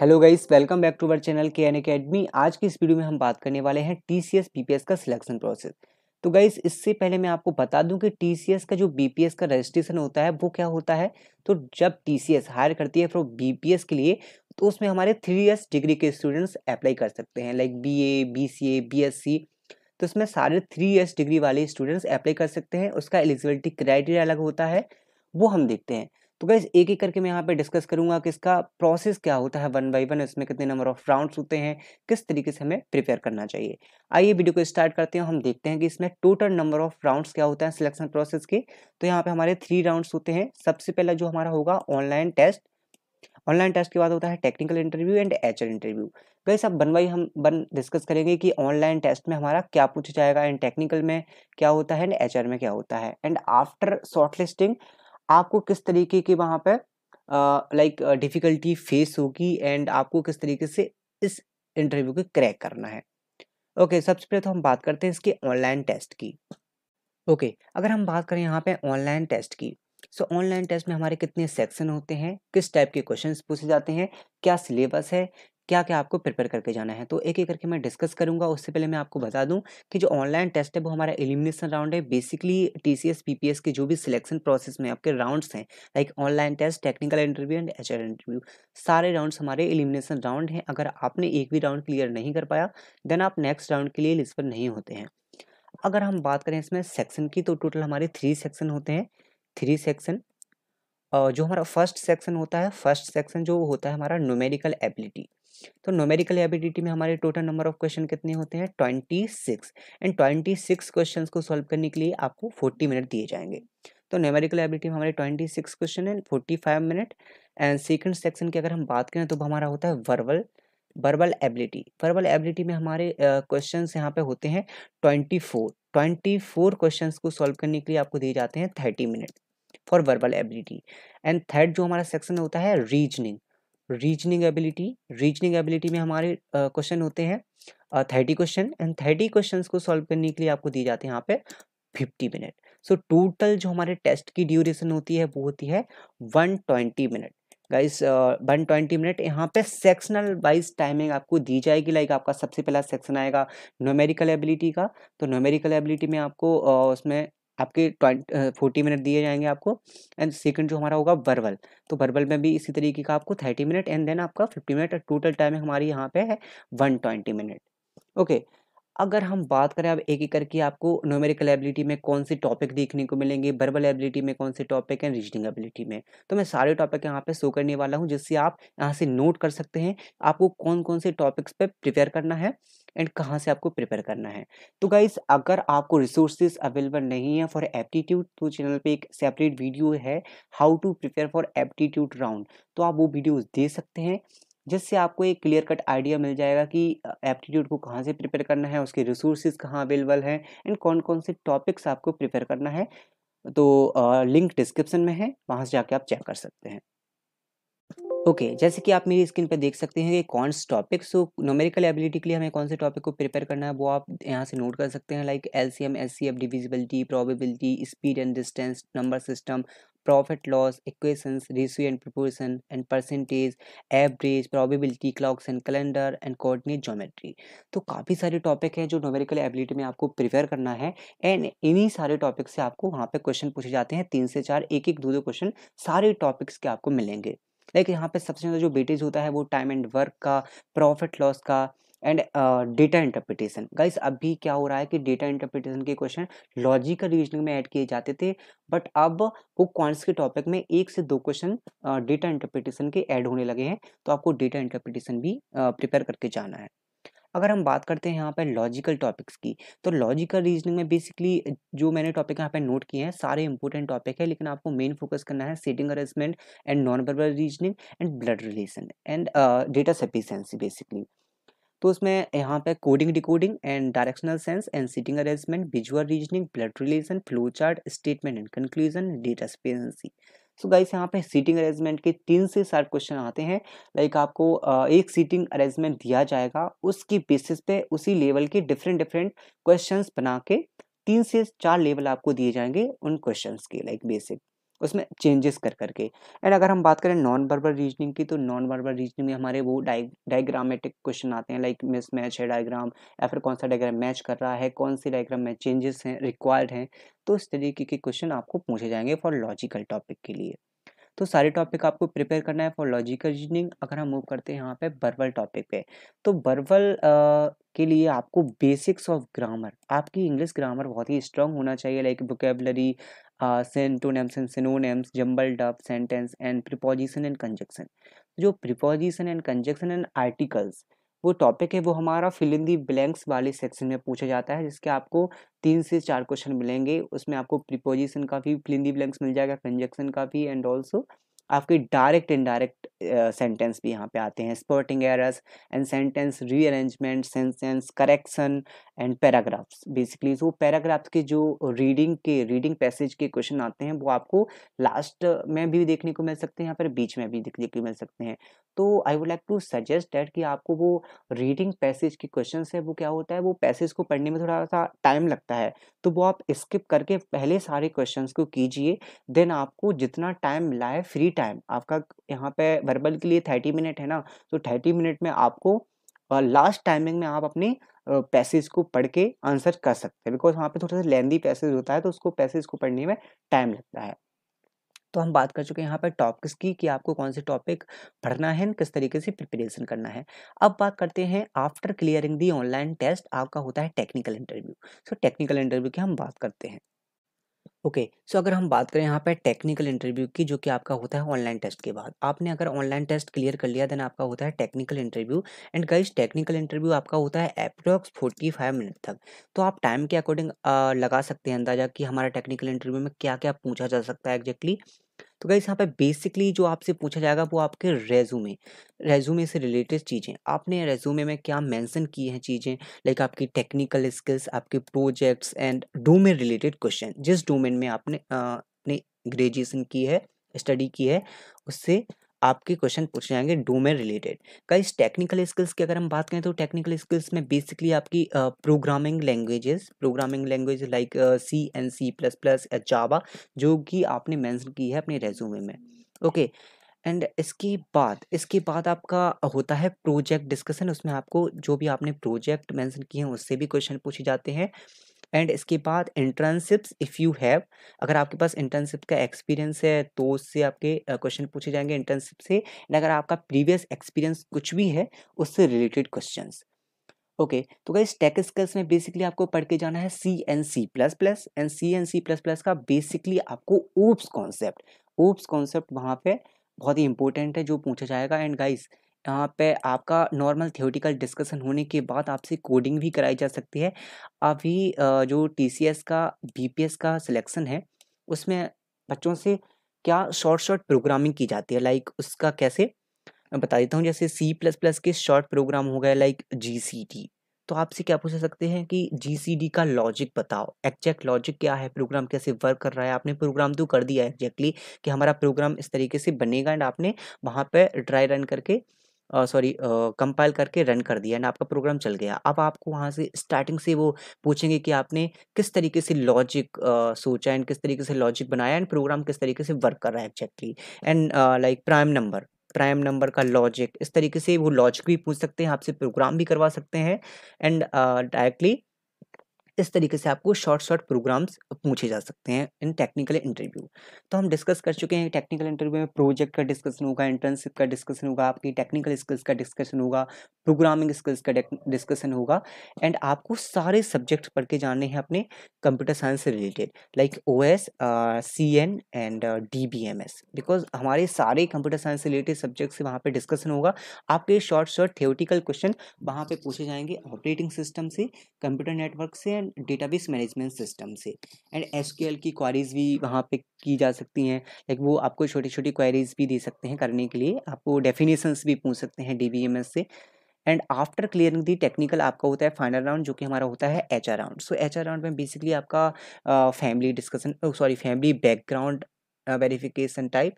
Hello guys welcome back to our channel K N academy आज की इस video में हम बात करने वाले हैं टी सी एस बीपीएस का सिलेक्शन प्रोसेस तो गाइस इससे पहले मैं आपको बता दूं कि टी सी एस का जो बीपीएस का रजिस्ट्रेशन होता है वो क्या होता है तो जब टी सी एस हायर करती है फिर बीपीएस के लिए तो उसमें हमारे थ्री ईयर्स डिग्री के स्टूडेंट्स अप्लाई कर सकते हैं like B A B C A B S C तो इसमें सारे थ्री ईयर्स डिग्री वाले स्टूडेंट्स अप्लाई कर सकते हैं उसका एलिजिबिलिटी क्राइटेरिया अलग होता है वो हम देखते हैं तो गैस एक एक करके मैं यहाँ पे डिस्कस करूंगा कि इसका प्रोसेस क्या होता है वन बाई वन इसमें कितने नंबर ऑफ राउंड्स होते हैं किस तरीके से हमें प्रिपेयर करना चाहिए आइए वीडियो को स्टार्ट करते हैं हम देखते हैं कि इसमें टोटल नंबर ऑफ राउंड्स क्या होता है सिलेक्शन प्रोसेस के तो यहाँ पे हमारे थ्री राउंड्स होते हैं सबसे पहला जो हमारा होगा ऑनलाइन टेस्ट ऑनलाइन टेस्ट के बाद होता है technical interview and H interview guys अब वन बाई हम बन डिस्कस करेंगे कि ऑनलाइन टेस्ट में हमारा क्या पूछा जाएगा एंड टेक्निकल में क्या होता है एंड एच में क्या होता है एंड आफ्टर शॉर्ट आपको किस तरीके की वहाँ पर लाइक डिफ़िकल्टी फेस होगी एंड आपको किस तरीके से इस इंटरव्यू को क्रैक करना है ओके okay, सबसे पहले तो हम बात करते हैं इसके ऑनलाइन टेस्ट की ओके okay, अगर हम बात करें यहाँ पे ऑनलाइन टेस्ट की सो ऑनलाइन टेस्ट में हमारे कितने सेक्शन होते हैं किस टाइप के क्वेश्चन पूछे जाते हैं क्या सिलेबस है क्या क्या आपको प्रिपेयर करके जाना है तो एक एक करके मैं डिस्कस करूंगा उससे पहले मैं आपको बता दूं कि जो ऑनलाइन टेस्ट है वो हमारा एलिमिनेशन राउंड है basically T C S P P S के जो भी सिलेक्शन प्रोसेस में आपके राउंड्स हैं like online test technical interview and H R interview सारे राउंड्स हमारे एलिमिनेशन राउंड हैं अगर आपने एक भी राउंड क्लियर नहीं कर पाया देन आप नेक्स्ट राउंड के लिए पर नहीं होते हैं अगर हम बात करें इसमें सेक्शन की तो टोटल हमारे थ्री सेक्शन होते हैं थ्री सेक्शन जो हमारा फर्स्ट सेक्शन होता है फर्स्ट सेक्शन जो होता है हमारा न्यूमेरिकल एबिलिटी तो नोमेरिकल एबिलिटी में हमारे टोटल नंबर ऑफ क्वेश्चन कितने होते हैं twenty six and twenty six question को सॉल्व करने के लिए आपको फोर्टी मिनट दिए जाएंगे तो नोमेरिकल एबिलिटी में हमारे ट्वेंटी सिक्स क्वेश्चन है forty five minute and second section की अगर हम बात करें तो हमारा होता है verbal verbal ability verbal ability में हमारे क्वेश्चन uh, यहाँ पे होते हैं twenty four twenty four question को सॉल्व करने के लिए आपको दिए जाते हैं thirty minute for verbal ability and third जो हमारा सेक्शन होता है reasoning reasoning ability reasoning ability में हमारे क्वेश्चन होते हैं thirty question and thirty question को सॉल्व करने के लिए आपको दिए जाते हैं यहाँ पे फिफ्टी मिनट सो टोटल जो हमारे टेस्ट की ड्यूरेशन होती है वो होती है one twenty minute guys one twenty minute यहाँ पे सेक्शनल वाइज टाइमिंग आपको दी जाएगी लाइक आपका सबसे पहला सेक्शन आएगा नोमेरिकल एबिलिटी का तो नोमेरिकल एबिलिटी में आपको uh, उसमें आपके ट्वेंटी फोर्टी मिनट दिए जाएंगे आपको एंड सेकंड जो हमारा होगा वर्बल तो वर्बल में भी इसी तरीके का आपको थर्टी मिनट एंड देन आपका फिफ्टी मिनट टोटल टाइम हमारी यहाँ पे है वन ट्वेंटी मिनट ओके अगर हम बात करें अब एक एक करके आपको न्यूमेरिकल एबिलिटी में कौन से टॉपिक देखने को मिलेंगे बर्बल एबिलिटी में कौन से टॉपिक हैं रीजनिंग एबिलिटी में तो मैं सारे टॉपिक यहाँ पे शो करने वाला हूँ जिससे आप यहाँ से नोट कर सकते हैं आपको कौन कौन से टॉपिक्स पे प्रिपेयर करना है एंड कहाँ से आपको प्रिपेयर करना है तो गाइज अगर आपको रिसोर्सेज अवेलेबल नहीं है फॉर एप्टीट्यूड तो चैनल पे एक सेपरेट वीडियो है how to prepare for aptitude round तो आप वो वीडियोज दे सकते हैं जिससे आपको एक क्लियर कट आइडिया मिल जाएगा कि एप्टीट्यूड को कहाँ से प्रिपेयर करना है उसके रिसोर्सेज कहाँ अवेलेबल हैं एंड कौन कौन से टॉपिक्स आपको प्रिपेयर करना है तो लिंक डिस्क्रिप्शन में है वहाँ से जाके आप चेक कर सकते हैं ओके okay, जैसे कि आप मेरी स्क्रीन पर देख सकते हैं कि कौन से टॉपिक सो नोमेरिकल एबिलिटी के लिए हमें कौन से टॉपिक को प्रिपेयर करना है वो आप यहाँ से नोट कर सकते हैं like L C M S C F divisibility probability speed and distance number system profit loss equation ratio and proportion and percentage average probability clocks and calendar and coordinate geometry तो काफ़ी सारे topic हैं जो numerical ability में आपको prepare करना है and इन्हीं सारे टॉपिक से आपको वहाँ पे क्वेश्चन पूछे जाते हैं तीन से चार एक एक दो दो क्वेश्चन सारे टॉपिक्स के आपको मिलेंगे लाइक यहाँ पे सबसे ज़्यादा जो बेटेज होता है वो टाइम एंड वर्क का प्रॉफिट लॉस का एंड डेटा इंटरप्रिटेशन गाइस अभी क्या हो रहा है कि डेटा इंटरप्रिटेशन के क्वेश्चन लॉजिकल रीजनिंग में ऐड किए जाते थे बट अब वो क्वांट्स के टॉपिक में एक से दो क्वेश्चन डेटा इंटरप्रिटेशन के ऐड होने लगे हैं तो आपको डेटा इंटरप्रिटेशन भी प्रिपेयर करके जाना है अगर हम बात करते हैं यहाँ पर लॉजिकल टॉपिक्स की तो लॉजिकल रीजनिंग में बेसिकली जो मैंने टॉपिक यहाँ पे नोट किए हैं सारे इंपॉर्टेंट टॉपिक है लेकिन आपको मेन फोकस करना है seating arrangement and non verbal reasoning and blood relation and data sufficiency basically तो उसमें यहाँ पे coding decoding and directional sense and seating arrangement visual reasoning blood relation flow chart statement and conclusion data sufficiency so guys यहाँ पे seating arrangement के तीन से चार क्वेश्चन आते हैं लाइक आपको एक सीटिंग अरेंजमेंट दिया जाएगा उसकी बेसिस पे उसी लेवल के डिफरेंट डिफरेंट क्वेश्चन बना के तीन से चार लेवल आपको दिए जाएंगे उन क्वेश्चन के लाइक बेसिक उसमें चेंजेस कर करके एंड अगर हम बात करें नॉन वर्बल रीजनिंग की तो नॉन वर्बल रीजनिंग में हमारे वो डाइ डायग्रामेटिक क्वेश्चन आते हैं लाइक मिस मैच है डायग्राम या फिर कौन सा डायग्राम मैच कर रहा है कौन सी डायग्राम में चेंजेस हैं रिक्वायर्ड हैं तो इस तरीके के क्वेश्चन आपको पूछे जाएंगे फॉर लॉजिकल टॉपिक के लिए तो सारे टॉपिक आपको प्रिपेयर करना है फॉर लॉजिकल रीजनिंग अगर हम मूव करते हैं यहाँ पे बर्बल टॉपिक पे तो बर्बल के लिए आपको बेसिक्स ऑफ ग्रामर आपकी इंग्लिश ग्रामर बहुत ही स्ट्रांग होना चाहिए like vocabulary antonyms and synonyms jumbled sentence and preposition and conjunction जो preposition and conjunction and articles वो टॉपिक है वो हमारा फिल इन दी ब्लैंक्स वाले सेक्शन में पूछा जाता है जिसके आपको तीन से चार क्वेश्चन मिलेंगे उसमें आपको प्रिपोजिशन का भी फिल इन दी ब्लैंक्स मिल जाएगा कंजक्शन का भी एंड ऑल्सो आपके डायरेक्ट इनडायरेक्ट सेंटेंस भी यहाँ पे आते हैं spotting errors and sentence rearrangement sentence correction and paragraphs basically वो पैराग्राफ के जो रीडिंग के रीडिंग पैसेज के क्वेश्चन आते हैं वो आपको लास्ट में भी देखने को मिल सकते हैं या फिर बीच में भी देखने को मिल सकते हैं तो I would like to suggest that कि आपको वो रीडिंग पैसेज के क्वेश्चन है वो क्या होता है वो पैसेज को पढ़ने में थोड़ा सा टाइम लगता है तो वो आप स्किप करके पहले सारे क्वेश्चन को कीजिए देन आपको जितना टाइम मिला है फ्री टाइम आपका यहाँ पे वर्बल के लिए थर्टी मिनट है ना तो थर्टी मिनट में आपको लास्ट टाइमिंग में आप अपनी पैसेज को पढ़ के आंसर कर सकते हैं बिकॉज वहाँ पे थोड़ा सा लेंदी पैसेज होता है तो उसको पैसेज को पढ़ने में टाइम लगता है तो हम बात कर चुके हैं यहाँ पर टॉपिक्स की कि आपको कौन से टॉपिक पढ़ना है किस तरीके से प्रिपरेशन करना है अब बात करते हैं after clearing the online test आपका होता है technical interview so technical interview की हम बात करते हैं ओके okay, सो so अगर हम बात करें यहाँ पर टेक्निकल इंटरव्यू की जो कि आपका होता है ऑनलाइन टेस्ट के बाद आपने अगर ऑनलाइन टेस्ट क्लियर कर लिया देन आपका होता है technical interview and guys technical interview आपका होता है अप्रोक्स फोर्टी फाइव मिनट तक तो आप टाइम के अकॉर्डिंग लगा सकते हैं अंदाजा कि हमारा टेक्निकल इंटरव्यू में क्या क्या पूछा जा सकता है एग्जैक्टली exactly, तो गाइस यहाँ पे बेसिकली जो आपसे पूछा जाएगा वो आपके रेज्यूमे रेज्यूमे से रिलेटेड चीज़ें आपने रेज्यूमे में क्या मेंशन की हैं चीज़ें लाइक आपकी टेक्निकल स्किल्स आपके projects and domain related question जिस डोमेन में आपने अपने ग्रेजुएसन की है स्टडी की है उससे आपके क्वेश्चन पूछे जाएंगे डू में रिलेटेड कई टेक्निकल स्किल्स की अगर हम बात करें तो टेक्निकल स्किल्स में बेसिकली आपकी programming languages programming language like C and C plus plus Java जो कि आपने मैंसन की है अपने रेज्यूमे में ओके okay. एंड इसके बाद इसके बाद आपका होता है प्रोजेक्ट डिस्कशन उसमें आपको जो भी आपने प्रोजेक्ट मेंशन किए हैं उससे भी क्वेश्चन पूछे जाते हैं एंड इसके बाद इंटर्नशिप्स इफ़ यू हैव अगर आपके पास इंटर्नशिप का एक्सपीरियंस है तो उससे आपके क्वेश्चन पूछे जाएंगे इंटर्नशिप से एंड अगर आपका प्रीवियस एक्सपीरियंस कुछ भी है उससे रिलेटेड क्वेश्चन ओके okay, तो गाइज टेक स्किल्स में बेसिकली आपको पढ़ के जाना है C and C plus plus and C and C plus plus का बेसिकली आपको ओप्स कॉन्सेप्ट ओप्स कॉन्सेप्ट वहाँ पे बहुत ही इंपॉर्टेंट है जो पूछा जाएगा एंड गाइस यहाँ पे आपका नॉर्मल थियोटिकल डिस्कशन होने के बाद आपसे कोडिंग भी कराई जा सकती है अभी जो टी का बी का सिलेक्शन है उसमें बच्चों से क्या शॉर्ट शॉर्ट प्रोग्रामिंग की जाती है लाइक उसका कैसे मैं बता देता हूँ जैसे सी प्लस प्लस के शॉर्ट प्रोग्राम हो गए लाइक जी सी डी तो आपसे क्या पूछ सकते हैं कि जी सी डी का लॉजिक बताओ एक्जैक्ट लॉजिक क्या है प्रोग्राम कैसे वर्क कर रहा है आपने प्रोग्राम तो कर दिया है एग्जैक्टली कि हमारा प्रोग्राम इस तरीके से बनेगा एंड आपने वहाँ पर ड्राई रन करके सॉरी कंपाइल करके रन कर दिया एंड आपका प्रोग्राम चल गया अब आपको वहाँ से स्टार्टिंग से वो पूछेंगे कि आपने किस तरीके से लॉजिक सोचा एंड किस तरीके से लॉजिक बनाया एंड प्रोग्राम किस तरीके से वर्क कर रहा है exactly and like prime number prime number का लॉजिक इस तरीके से वो लॉजिक भी पूछ सकते हैं आपसे प्रोग्राम भी करवा सकते हैं एंड डायरेक्टली इस तरीके से आपको शॉर्ट शॉर्ट प्रोग्राम्स पूछे जा सकते हैं इन टेक्निकल इंटरव्यू तो हम डिस्कस कर चुके हैं टेक्निकल इंटरव्यू में प्रोजेक्ट का डिस्कशन होगा इंटर्नशिप का डिस्कशन होगा आपकी टेक्निकल स्किल्स का डिस्कशन होगा प्रोग्रामिंग स्किल्स का डिस्कशन होगा एंड आपको सारे सब्जेक्ट पढ़ के जानने हैं अपने कंप्यूटर साइंस से related like O S C N and D B M S because हमारे सारे कंप्यूटर साइंस से रिलेटेड सब्जेक्ट से वहाँ पर डिस्कशन होगा आपके शॉर्ट शॉर्ट थियोटिकल क्वेश्चन वहाँ पर पूछे जाएंगे ऑपरेटिंग सिस्टम से कंप्यूटर नेटवर्क से एंड डेटाबेस मैनेजमेंट सिस्टम से एंड एस एल की क्वारीज भी वहाँ पर की जा सकती हैं लाइक वो आपको छोटी छोटी क्वारीज भी दे सकते हैं करने के लिए आपको डेफिनेशंस भी पूछ सकते हैं डी बी एम एस से and after clearing the technical आपका होता है फाइनल राउंड जो कि हमारा होता है H R round so H R round में बेसिकली आपका family discussion sorry family background verification type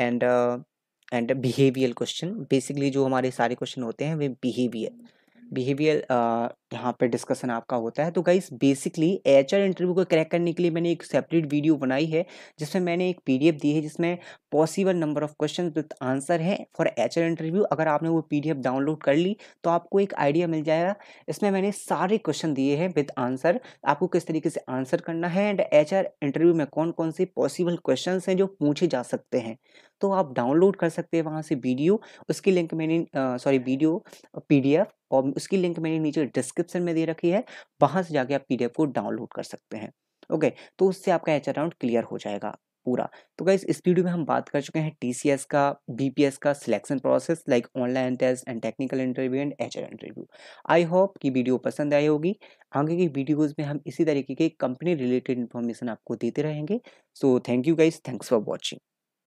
and and behavior question basically जो हमारे सारे क्वेश्चन होते हैं वे बिहेवियर बिहेवियर यहाँ पे डिस्कशन आपका होता है तो गाइस बेसिकली एच इंटरव्यू को क्रैक करने के लिए मैंने एक सेपरेट वीडियो बनाई है जिसमें मैंने एक पीडीएफ दी है जिसमें possible number of question with answer है फॉर एच इंटरव्यू अगर आपने वो पीडीएफ डाउनलोड कर ली तो आपको एक आइडिया मिल जाएगा इसमें मैंने सारे क्वेश्चन दिए हैं विथ आंसर आपको किस तरीके से आंसर करना है एंड एच इंटरव्यू में कौन कौन से पॉसिबल क्वेश्चन हैं जो पूछे जा सकते हैं तो आप डाउनलोड कर सकते हैं वहाँ से वीडियो उसकी लिंक मैंने सॉरी वीडियो पी और उसकी लिंक मैंने नीचे डिस्क डिस्क्रिप्शन में दे रखी है वहां से जाके आप पी को डाउनलोड कर सकते हैं ओके तो उससे आपका एच अराउंड क्लियर हो जाएगा पूरा तो गाइज इस वीडियो में हम बात कर चुके हैं टीसीएस का बीपीएस का selection process like online test and technical interview and H interview I hope कि वीडियो पसंद आई होगी आगे की वीडियोज में हम इसी तरीके के कंपनी रिलेटेड इन्फॉर्मेशन आपको देते रहेंगे so thank you guys thanks for watching